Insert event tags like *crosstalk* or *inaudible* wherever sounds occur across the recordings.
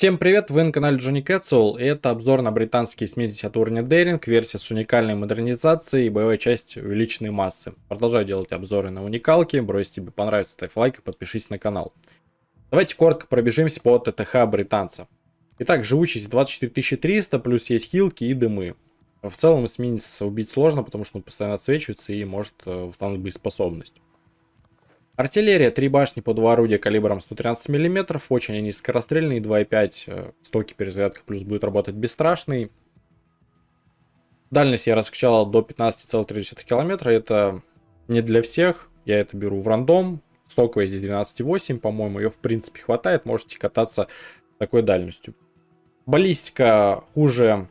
Всем привет, вы на канале Джонни Кэтсол, и это обзор на британский смеситель от уровня Деринг, версия с уникальной модернизацией и боевой часть увеличенной массы. Продолжаю делать обзоры на уникалки, брось тебе понравится, ставь лайк и подпишись на канал. Давайте коротко пробежимся по ТТХ британца. Итак, живучесть 24300, плюс есть хилки и дымы. В целом эсминец убить сложно, потому что он постоянно отсвечивается и может восстановить э, боеспособность. Артиллерия, три башни по два орудия калибром 113 мм, очень они скорострельные, 2,5 э, стоки перезарядка плюс будет работать бесстрашный. Дальность я раскачал до 15,3 километра, это не для всех, я это беру в рандом. Стоковая здесь 12,8, по-моему, ее в принципе хватает, можете кататься такой дальностью. Баллистика хуже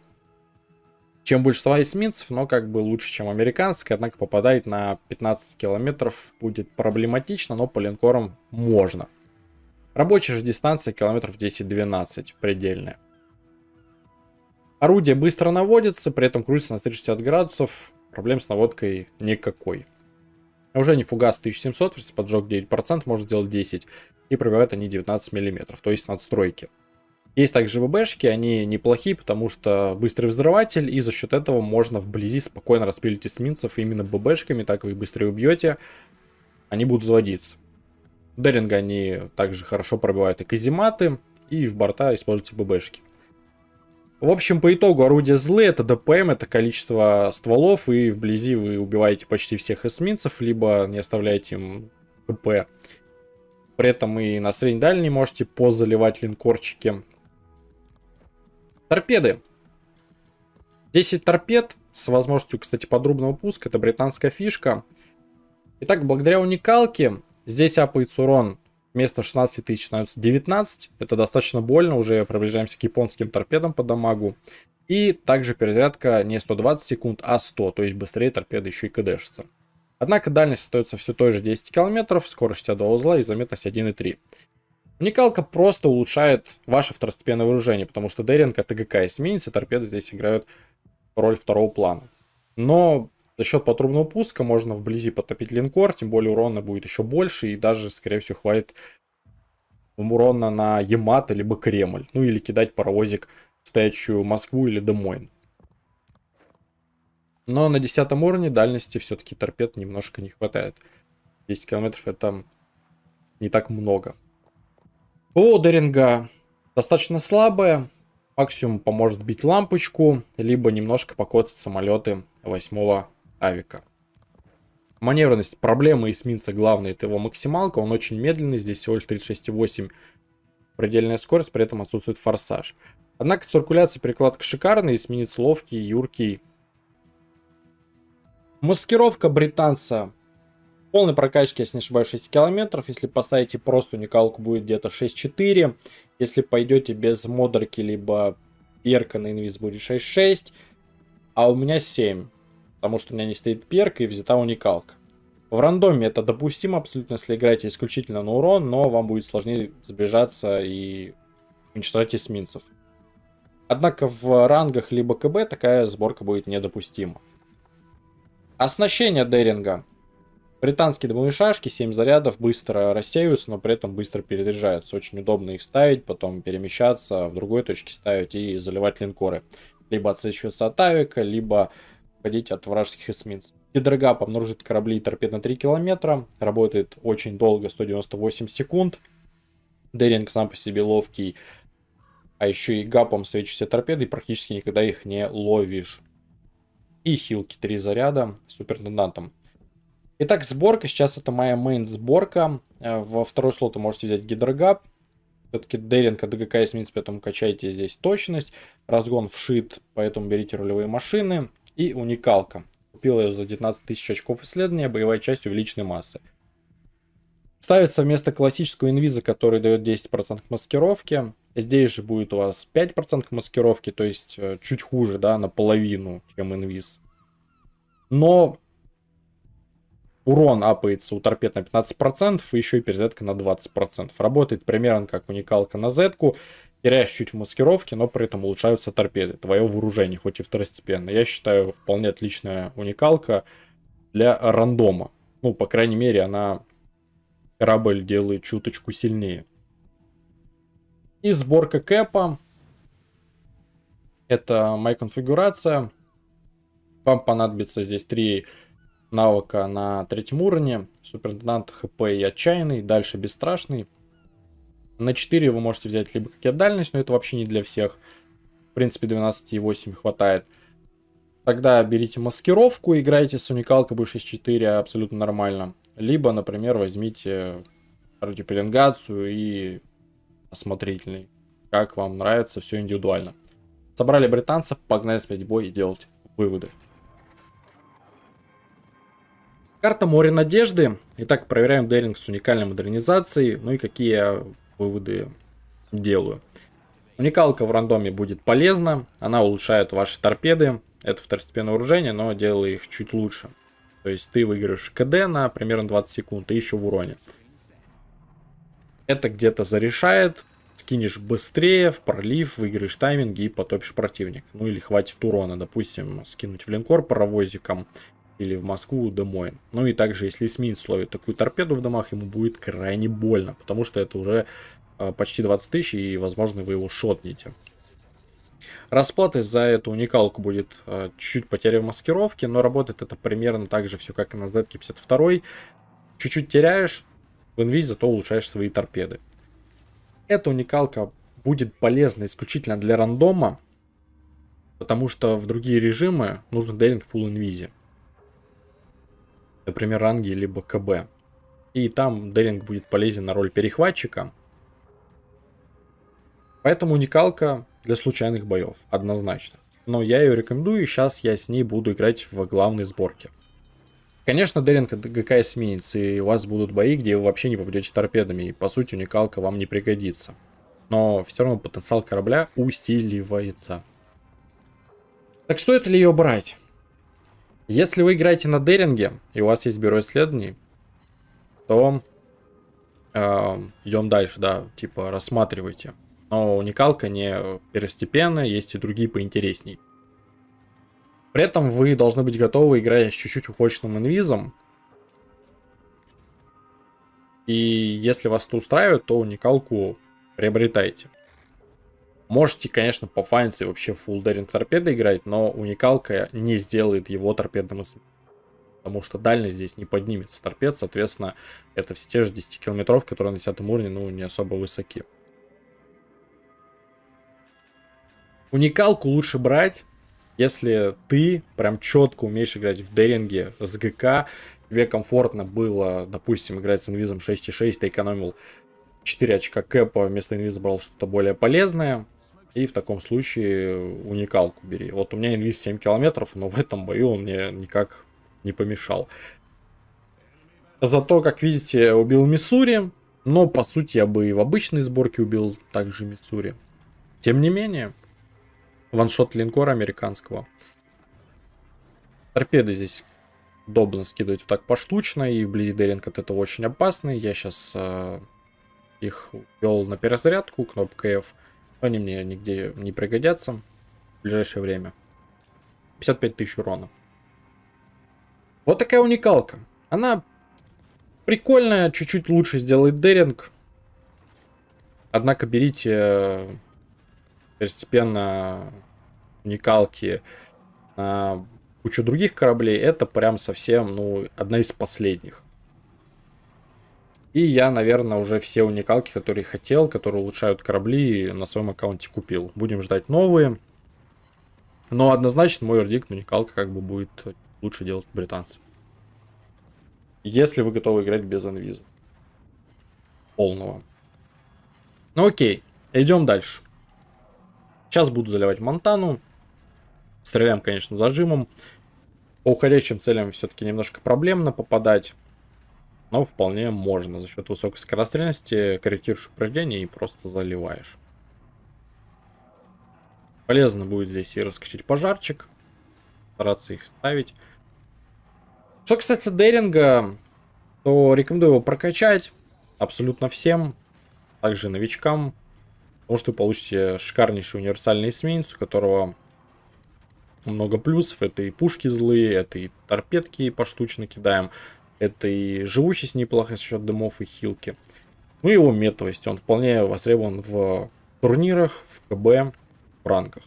чем большинства эсминцев, но как бы лучше, чем американский. Однако попадает на 15 километров будет проблематично, но по линкорам можно. Рабочая же дистанция километров 10-12 предельная. Орудие быстро наводится, при этом крутится на 360 градусов. Проблем с наводкой никакой. Уже не фугас 1700, если поджог 9%, может сделать 10. И пробивают они 19 мм, то есть надстройки. Есть также ВБшки, они неплохие, потому что быстрый взрыватель, и за счет этого можно вблизи спокойно распилить эсминцев именно ББшками, так вы их быстрее убьете, они будут заводиться. Деринга они также хорошо пробивают и казематы, и в борта используются ББшки. В общем, по итогу орудия злые, это ДПМ, это количество стволов, и вблизи вы убиваете почти всех эсминцев, либо не оставляете им ПП. При этом и на средний дальний можете позаливать линкорчики. Торпеды. 10 торпед с возможностью, кстати, подробного пуска. Это британская фишка. Итак, благодаря уникалке здесь апается урон. Вместо 16 тысяч становится 19. Это достаточно больно. Уже приближаемся к японским торпедам по дамагу. И также перезарядка не 120 секунд, а 100. То есть быстрее торпеды еще и кдэшатся. Однако дальность остается все той же 10 километров, скорость 2 узла и заметность 1,3. Уникалка просто улучшает ваше второстепенное вооружение, потому что Деринг, ТГК эсминец, торпеды здесь играют роль второго плана. Но за счет патрубного пуска можно вблизи потопить линкор, тем более урона будет еще больше, и даже, скорее всего, хватит урона на Ямато либо Кремль, ну или кидать паровозик в стоячую Москву или Демойн. Но на 10 уровне дальности все-таки торпед немножко не хватает. 10 километров это не так много. Лоудеринга достаточно слабая. Максимум поможет бить лампочку, либо немножко покоцать самолеты 8 авика. Маневренность проблемы эсминца главная, это его максималка. Он очень медленный, здесь всего лишь 36,8 предельная скорость, при этом отсутствует форсаж. Однако циркуляция перекладка шикарная, эсминец ловкий, юркий. Маскировка британца Полной прокачки, если не ошибаюсь, 6 километров. Если поставите просто уникалку, будет где-то 6.4. Если пойдете без модерки, либо перка на инвиз будет 6.6. А у меня 7. Потому что у меня не стоит перка и взята уникалка. В рандоме это допустимо абсолютно, если играете исключительно на урон, но вам будет сложнее сближаться и уничтожать эсминцев. Однако в рангах либо КБ такая сборка будет недопустима. Оснащение Деринга. Британские дымовые шашки, 7 зарядов, быстро рассеиваются, но при этом быстро перезаряжаются. Очень удобно их ставить, потом перемещаться, в другой точке ставить и заливать линкоры. Либо отсвечиваться от авика, либо уходить от вражеских эсминцев. Гидрогап обнаружит корабли торпед на 3 километра, работает очень долго, 198 секунд. Деринг сам по себе ловкий, а еще и гапом свечишься торпеды практически никогда их не ловишь. И хилки 3 заряда с супертендантом. Итак, сборка. Сейчас это моя мейн сборка. Э, во второй слот вы можете взять гидрогаб. Все-таки Деринг от ДГК S-75, поэтому качайте здесь точность. Разгон вшит, поэтому берите рулевые машины. И уникалка. Купил ее за 19 тысяч очков исследования, боевая часть увеличенной массы. Ставится вместо классического инвиза, который дает 10% маскировки. Здесь же будет у вас 5% маскировки, то есть э, чуть хуже, да, наполовину, чем инвиз. Но Урон апается у торпед на 15% и еще и перезарядка на 20%. Работает примерно как уникалка на Z-ку. Теряешь чуть в маскировке, но при этом улучшаются торпеды. Твое вооружение, хоть и второстепенно. Я считаю, вполне отличная уникалка для рандома. Ну, по крайней мере, она корабль делает чуточку сильнее. И сборка кэпа. Это моя конфигурация. Вам понадобится здесь три навыка на третьем уровне. Суперинтендант ХП и отчаянный, дальше бесстрашный. На 4 вы можете взять либо какие-то дальность, но это вообще не для всех. В принципе, 12,8 хватает. Тогда берите маскировку, играйте с уникалкой B64 абсолютно нормально. Либо, например, возьмите радиопеленгацию и осмотрительный. Как вам нравится, все индивидуально. Собрали британцев, погнали смотреть бой и делать выводы. Карта «Море надежды». Итак, проверяем дейлинг с уникальной модернизацией, ну и какие выводы делаю. Уникалка в рандоме будет полезна, она улучшает ваши торпеды. Это второстепенное вооружение, но делает их чуть лучше. То есть ты выигрываешь КД на примерно 20 секунд и еще в уроне. Это где-то зарешает, скинешь быстрее в пролив, выиграешь тайминги и потопишь противник. Ну или хватит урона, допустим, скинуть в линкор паровозиком или в Москву домой. Ну и также, если эсминец ловит такую торпеду в домах, ему будет крайне больно, потому что это уже а, почти 20 тысяч, и, возможно, вы его шотните. Расплатой за эту уникалку будет э, а, чуть потеря в маскировке, но работает это примерно так же все, как и на z 52 Чуть-чуть теряешь в инвиз, зато улучшаешь свои торпеды. Эта уникалка будет полезна исключительно для рандома, потому что в другие режимы нужен дейлинг в full инвизе например, ранги либо КБ. И там Деринг будет полезен на роль перехватчика. Поэтому уникалка для случайных боев, однозначно. Но я ее рекомендую, и сейчас я с ней буду играть в главной сборке. Конечно, Деринг ГК сменится и у вас будут бои, где вы вообще не попадете торпедами, и по сути уникалка вам не пригодится. Но все равно потенциал корабля усиливается. Так стоит ли ее брать? Если вы играете на Деринге, и у вас есть бюро исследований, то э, эм, идем дальше, да, типа рассматривайте. Но уникалка не первостепенная, есть и другие поинтересней. При этом вы должны быть готовы играть с чуть-чуть ухоченным инвизом. И если вас это устраивает, то уникалку приобретайте. Можете, конечно, по фанси вообще фулл деринг торпеды играть, но уникалка не сделает его торпедным из потому что дальность здесь не поднимется торпед, соответственно, это все те же 10 километров, которые на 10 уровне, ну, не особо высоки. Уникалку лучше брать, если ты прям четко умеешь играть в деринге с ГК, тебе комфортно было, допустим, играть с инвизом 6.6, ты экономил 4 очка кэпа, вместо инвиза брал что-то более полезное, и в таком случае уникалку бери. Вот у меня инвиз 7 километров, но в этом бою он мне никак не помешал. Зато, как видите, убил Миссури. Но, по сути, я бы и в обычной сборке убил также Миссури. Тем не менее, ваншот линкора американского. Торпеды здесь удобно скидывать вот так поштучно, и близидеринг от этого очень опасный. Я сейчас э, их вел на перезарядку, кнопкой F они мне нигде не пригодятся в ближайшее время. 55 тысяч урона. Вот такая уникалка. Она прикольная, чуть-чуть лучше сделает деринг. Однако берите э, постепенно уникалки на кучу других кораблей. Это прям совсем, ну, одна из последних. И я, наверное, уже все уникалки, которые хотел, которые улучшают корабли, на своем аккаунте купил. Будем ждать новые. Но однозначно мой вердикт, уникалка как бы будет лучше делать британцы. Если вы готовы играть без анвиза Полного. Ну окей, идем дальше. Сейчас буду заливать Монтану. Стреляем, конечно, зажимом. По уходящим целям все-таки немножко проблемно попадать но вполне можно за счет высокой скорострельности корректируешь упражнение и просто заливаешь. Полезно будет здесь и раскачать пожарчик, стараться их ставить. Что касается деринга, то рекомендую его прокачать абсолютно всем, также новичкам, потому что вы получите шикарнейший универсальный эсминец, у которого много плюсов. Это и пушки злые, это и торпедки поштучно кидаем. Это и живучесть неплохая за счет дымов и хилки. Ну и его метовость. Он вполне востребован в турнирах, в КБ, в ранках.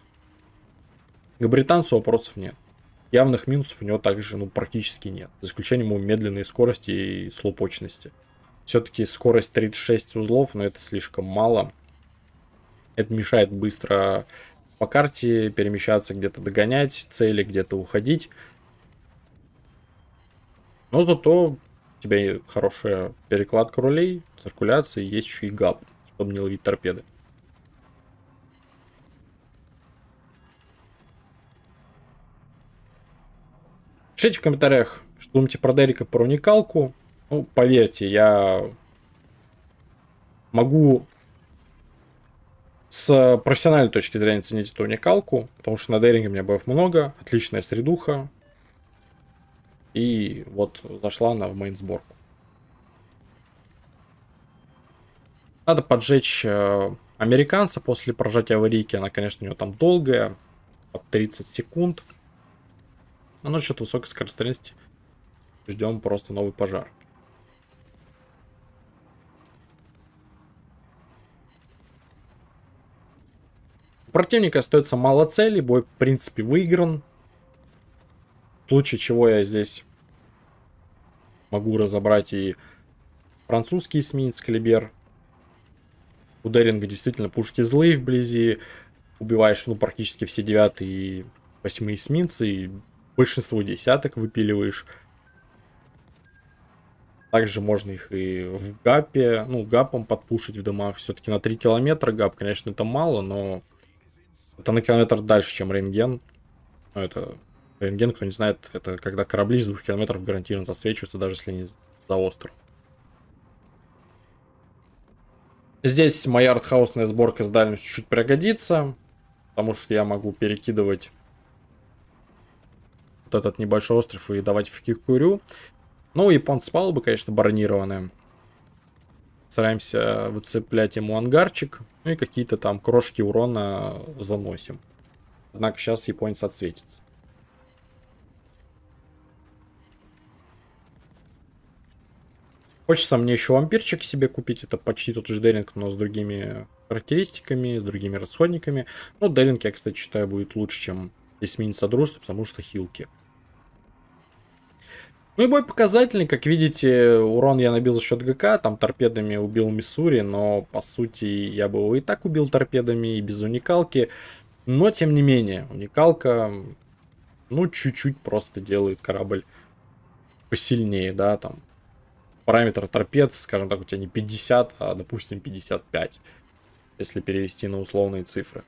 К британцу вопросов нет. Явных минусов у него также ну, практически нет. За исключением его медленной скорости и слупочности. Все-таки скорость 36 узлов, но это слишком мало. Это мешает быстро по карте перемещаться, где-то догонять цели, где-то уходить. Но зато у тебя хорошая перекладка рулей, циркуляция, есть еще и габ, чтобы не ловить торпеды. Пишите в комментариях, что думаете про Дерека, про уникалку. Ну, поверьте, я могу с профессиональной точки зрения ценить эту уникалку, потому что на Дерике у меня боев много, отличная средуха, и вот зашла она в мейн сборку. Надо поджечь э, американца после прожатия аварийки. Она, конечно, у него там долгая, под 30 секунд. Но насчет высокой скорострельности ждем просто новый пожар. У противника остается мало целей, бой в принципе выигран. В случае чего я здесь могу разобрать и французский эсминец Калибер. У Деринга действительно пушки злые вблизи. Убиваешь, ну, практически все девятые и восьмые эсминцы. И большинство десяток выпиливаешь. Также можно их и в гапе, ну, гапом подпушить в домах. Все-таки на 3 километра гап, конечно, это мало, но это на километр дальше, чем рентген. Но это Рентген, кто не знает, это когда корабли с двух километров гарантированно засвечиваются, даже если не за остров. Здесь моя артхаусная сборка с дальностью чуть пригодится, потому что я могу перекидывать вот этот небольшой остров и давать в кикурю. Ну, японцы палубы, конечно, бронированные. Стараемся выцеплять ему ангарчик, ну и какие-то там крошки урона заносим. Однако сейчас японец отсветится. Хочется мне еще вампирчик себе купить. Это почти тот же Делинг, но с другими характеристиками, с другими расходниками. Но ну, Делинг, я, кстати, считаю, будет лучше, чем эсминец Содружества, потому что хилки. Ну и бой показательный, как видите, урон я набил за счет ГК, там торпедами убил Миссури, но по сути я бы его и так убил торпедами и без уникалки. Но тем не менее, уникалка, ну чуть-чуть просто делает корабль посильнее, да, там параметр трапец, скажем так, у тебя не 50, а, допустим, 55, если перевести на условные цифры.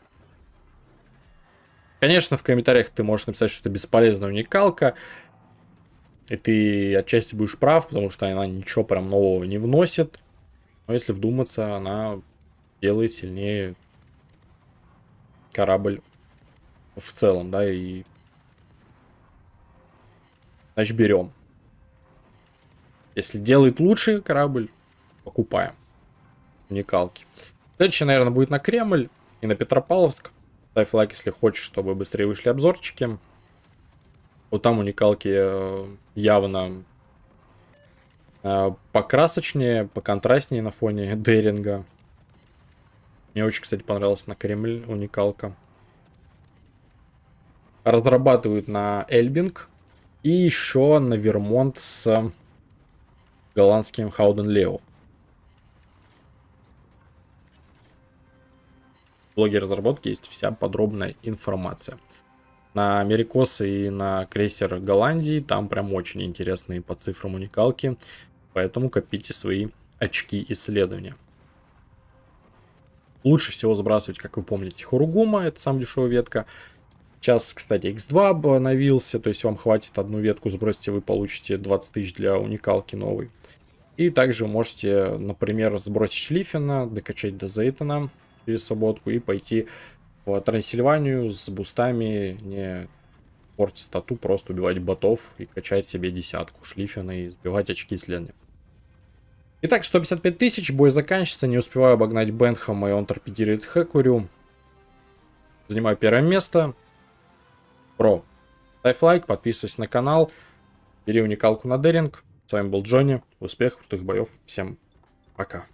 Конечно, в комментариях ты можешь написать, что это бесполезная уникалка, и ты отчасти будешь прав, потому что она ничего прям нового не вносит. Но если вдуматься, она делает сильнее корабль в целом, да, и... Значит, берем. Если делает лучший корабль, покупаем. Уникалки. Следующий, наверное, будет на Кремль и на Петропавловск. Ставь лайк, если хочешь, чтобы быстрее вышли обзорчики. Вот там уникалки э, явно э, покрасочнее, поконтрастнее на фоне *laughs* Деринга. Мне очень, кстати, понравилась на Кремль уникалка. Разрабатывают на Эльбинг. И еще на Вермонт с голландским Хауден Лео. В блоге разработки есть вся подробная информация. На Америкос и на крейсер Голландии там прям очень интересные по цифрам уникалки, поэтому копите свои очки исследования. Лучше всего сбрасывать, как вы помните, Хоругума, это сам дешевая ветка, Сейчас, кстати, X2 обновился, то есть вам хватит одну ветку сбросить, и вы получите 20 тысяч для уникалки новой. И также можете, например, сбросить Шлиффена, докачать до Зейтона через свободку и пойти в Трансильванию с бустами, не портить стату, просто убивать ботов и качать себе десятку Шлиффена и сбивать очки с Ленни. Итак, 155 тысяч, бой заканчивается, не успеваю обогнать Бенхэма, и он торпедирует Хекурю. Занимаю первое место. Pro. Ставь лайк, подписывайся на канал, бери уникалку на деринг. С вами был Джонни. Успех, крутых боев. Всем пока.